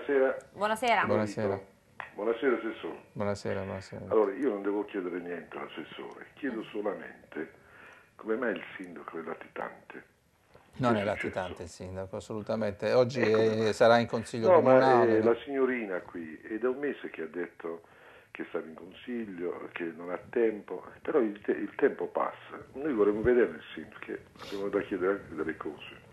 Buonasera. Buonasera. Buonasera. Buonasera Assessore. Buonasera, buonasera. Allora, io non devo chiedere niente all'assessore, chiedo solamente come mai il sindaco è latitante. Non è, è latitante il sindaco, assolutamente. Oggi ecco. è, sarà in consiglio no, comunale. Eh, la signorina qui, è da un mese che ha detto che stava in consiglio, che non ha tempo, però il, te il tempo passa. Noi vorremmo vedere il sindaco, abbiamo da chiedere anche delle cose.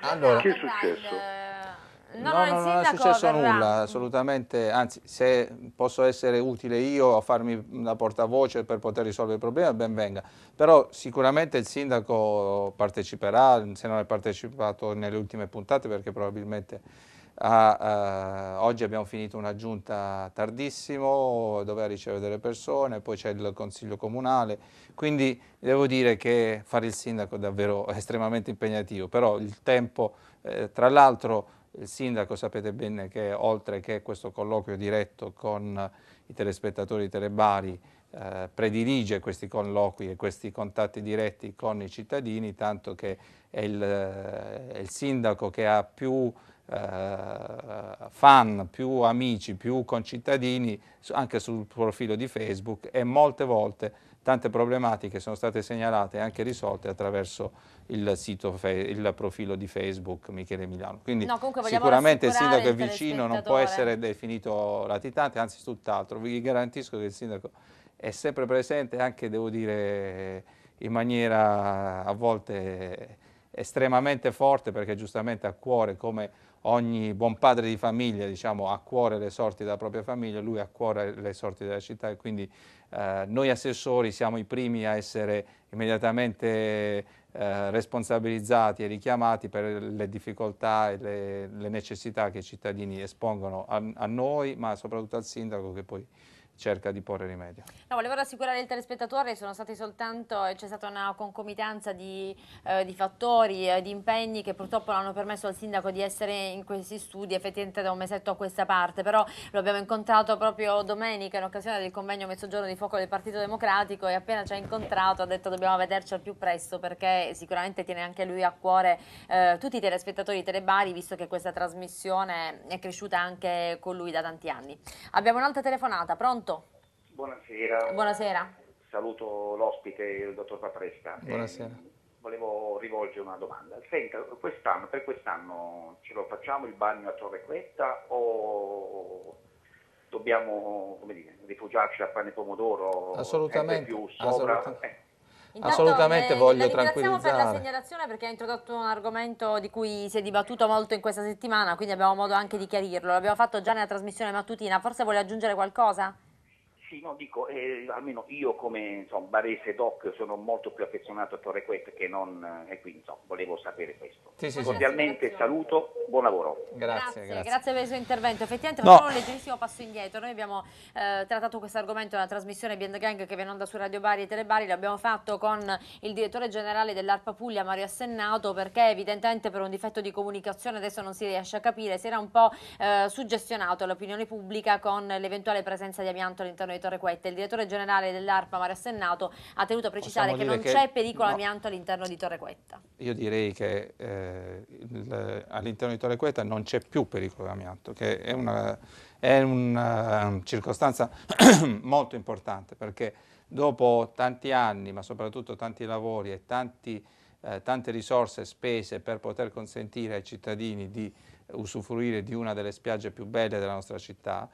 Allora, che è successo? Eh, No, no, no non è successo verrà. nulla, assolutamente, anzi se posso essere utile io a farmi la portavoce per poter risolvere il problema ben venga, però sicuramente il sindaco parteciperà, se non è partecipato nelle ultime puntate perché probabilmente ha, eh, oggi abbiamo finito una giunta tardissimo, doveva ricevere delle persone, poi c'è il consiglio comunale, quindi devo dire che fare il sindaco è davvero estremamente impegnativo, però il tempo, eh, tra l'altro il sindaco sapete bene che oltre che questo colloquio diretto con i telespettatori di Telebari eh, predilige questi colloqui e questi contatti diretti con i cittadini, tanto che è il, eh, è il sindaco che ha più eh, fan, più amici, più concittadini anche sul profilo di Facebook e molte volte tante problematiche sono state segnalate e anche risolte attraverso il, sito, il profilo di Facebook Michele Milano. Quindi no, sicuramente il sindaco è vicino, non può essere definito latitante, anzi tutt'altro. Vi garantisco che il sindaco è sempre presente, anche devo dire in maniera a volte estremamente forte perché giustamente ha a cuore come ogni buon padre di famiglia diciamo, ha a cuore le sorti della propria famiglia, lui ha a cuore le sorti della città e quindi eh, noi assessori siamo i primi a essere immediatamente eh, responsabilizzati e richiamati per le difficoltà e le, le necessità che i cittadini espongono a, a noi ma soprattutto al sindaco che poi cerca di porre rimedio. No, volevo rassicurare il telespettatore, soltanto, eh, c'è stata una concomitanza di, eh, di fattori, eh, di impegni che purtroppo non hanno permesso al sindaco di essere in questi studi effettivamente da un mesetto a questa parte, però lo abbiamo incontrato proprio domenica in occasione del convegno mezzogiorno di fuoco del Partito Democratico e appena ci ha incontrato ha detto dobbiamo vederci al più presto perché sicuramente tiene anche lui a cuore eh, tutti i telespettatori Telebari visto che questa trasmissione è cresciuta anche con lui da tanti anni. Abbiamo un'altra telefonata, pronto? benvenuto. Buonasera. Buonasera. Saluto l'ospite, il dottor Papresta. Buonasera. Eh, volevo rivolgere una domanda. Senta, quest'anno, per quest'anno ce lo facciamo il bagno a Torre Quetta o dobbiamo dire, rifugiarci a pane e pomodoro? Assolutamente. Più sopra? Assolutamente. Eh. Intanto, Assolutamente eh, voglio la tranquillizzare. per la segnalazione perché ha introdotto un argomento di cui si è dibattuto molto in questa settimana, quindi abbiamo modo anche di chiarirlo. L'abbiamo fatto già nella trasmissione mattutina, forse vuole aggiungere qualcosa? Sì, no, dico, eh, almeno io come insomma, barese doc sono molto più affezionato a Torre Quet che non, eh, e eh, quindi insomma, volevo sapere questo. Sì, sì, Cordialmente sì. saluto, buon lavoro. Grazie, grazie, grazie. per il suo intervento. Effettivamente no. facciamo un leggerissimo passo indietro, noi abbiamo eh, trattato questo argomento nella trasmissione Biend Gang che viene onda su Radio Bari e Telebari, l'abbiamo fatto con il direttore generale dell'ARPA Puglia Mario Assennato perché evidentemente per un difetto di comunicazione adesso non si riesce a capire, si era un po' eh, suggestionato all'opinione pubblica con l'eventuale presenza di amianto all'interno di di Torre Quetta. Il direttore generale dell'ARPA, Mario Sennato, ha tenuto a precisare Possiamo che non c'è pericolo no. amianto all'interno di Torre Quetta. Io direi che eh, all'interno di Torre Quetta non c'è più pericolo amianto, che è una, è una circostanza molto importante perché dopo tanti anni, ma soprattutto tanti lavori e tanti, eh, tante risorse spese per poter consentire ai cittadini di usufruire di una delle spiagge più belle della nostra città,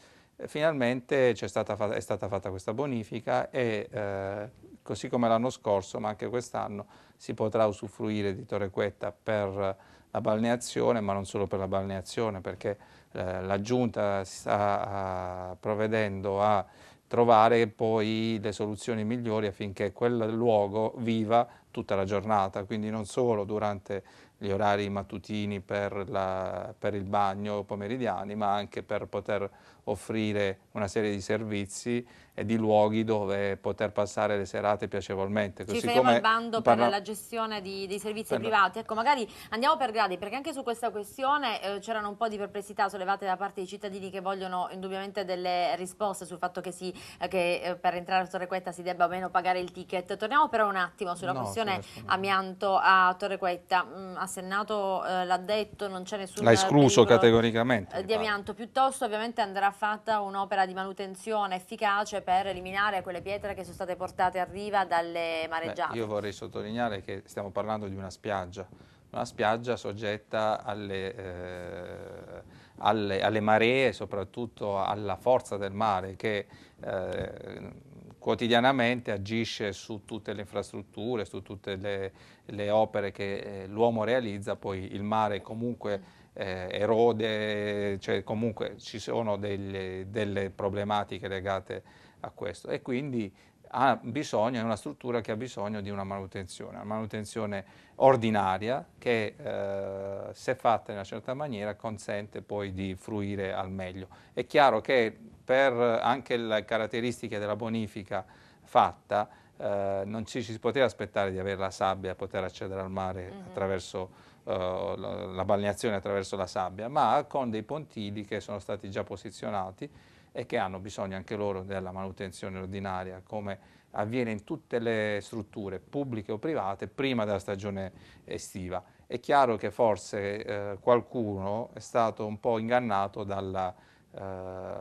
finalmente stata è stata fatta questa bonifica e eh, così come l'anno scorso, ma anche quest'anno, si potrà usufruire di Torre Quetta per la balneazione, ma non solo per la balneazione, perché eh, la Giunta sta a, ah, provvedendo a trovare poi le soluzioni migliori affinché quel luogo viva tutta la giornata, quindi non solo durante gli orari mattutini per, la, per il bagno pomeridiani, ma anche per poter offrire una serie di servizi e di luoghi dove poter passare le serate piacevolmente. Così Ci fermiamo al bando per la gestione di, dei servizi privati. Ecco, magari andiamo per gradi, perché anche su questa questione eh, c'erano un po' di perplessità sollevate da parte dei cittadini che vogliono indubbiamente delle risposte sul fatto che, si, eh, che eh, per entrare a Torrequetta si debba o meno pagare il ticket. Torniamo però un attimo sulla no, questione questione amianto a Torre Quetta. Mm, a Sennato eh, l'ha detto, non c'è nessun... L'ha escluso categoricamente. Eh, di amianto, piuttosto ovviamente andrà fatta un'opera di manutenzione efficace per eliminare quelle pietre che sono state portate a riva dalle mareggiate. Beh, io vorrei sottolineare che stiamo parlando di una spiaggia, una spiaggia soggetta alle, eh, alle, alle maree, soprattutto alla forza del mare che... Eh, quotidianamente agisce su tutte le infrastrutture, su tutte le, le opere che eh, l'uomo realizza, poi il mare comunque eh, erode, cioè comunque ci sono delle, delle problematiche legate a questo e quindi ha bisogno, è una struttura che ha bisogno di una manutenzione, una manutenzione ordinaria che eh, se fatta in una certa maniera consente poi di fruire al meglio. È chiaro che per anche le caratteristiche della bonifica fatta eh, non ci si poteva aspettare di avere la sabbia, poter accedere al mare mm -hmm. attraverso eh, la balneazione attraverso la sabbia, ma con dei pontili che sono stati già posizionati e che hanno bisogno anche loro della manutenzione ordinaria, come avviene in tutte le strutture pubbliche o private prima della stagione estiva. È chiaro che forse eh, qualcuno è stato un po' ingannato dalla eh,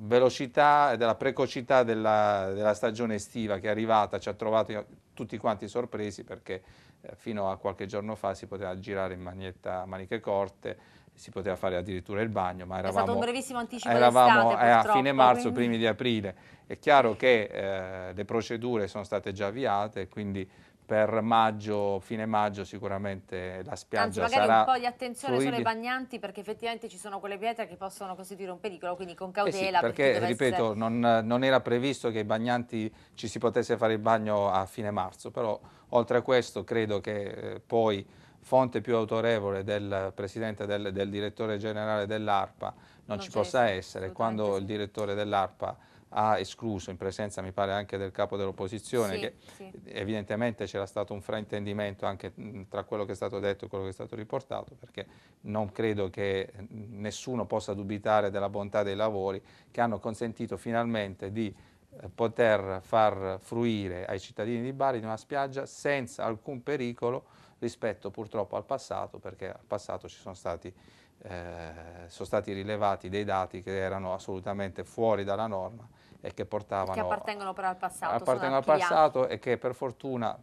velocità e dalla precocità della, della, stagione estiva che è arrivata, ci ha trovato tutti quanti sorpresi perché eh, fino a qualche giorno fa si poteva girare in manietta maniche corte, si poteva fare addirittura il bagno, ma eravamo, è stato un brevissimo anticipo eravamo eh, a fine marzo, primi di aprile. È chiaro che eh, le procedure sono state già avviate, quindi per maggio, fine maggio sicuramente la spiaggia Anzi, magari sarà un po' di attenzione fluidi. sulle bagnanti perché effettivamente ci sono quelle pietre che possono costituire un pericolo, quindi con cautela. Eh sì, perché, per ripeto, essere... non, non, era previsto che i bagnanti ci si potesse fare il bagno a fine marzo, però oltre a questo credo che eh, poi fonte più autorevole del presidente del, del direttore generale dell'ARPA non, non ci possa essere, quando sì. il direttore dell'ARPA ha escluso in presenza mi pare anche del capo dell'opposizione sì, che sì. evidentemente c'era stato un fraintendimento anche mm, tra quello che è stato detto e quello che è stato riportato perché non credo che mm, nessuno possa dubitare della bontà dei lavori che hanno consentito finalmente di eh, poter far fruire ai cittadini di Bari di una spiaggia senza alcun pericolo rispetto purtroppo al passato, perché al passato ci sono stati, eh, sono stati rilevati dei dati che erano assolutamente fuori dalla norma e che portavano... Che appartengono però al passato. Appartengono al passato e che per fortuna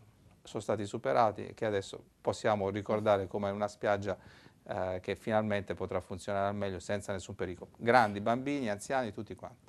sono stati superati e che adesso possiamo ricordare come una spiaggia eh, che finalmente potrà funzionare al meglio senza nessun pericolo. Grandi, bambini, anziani, tutti quanti.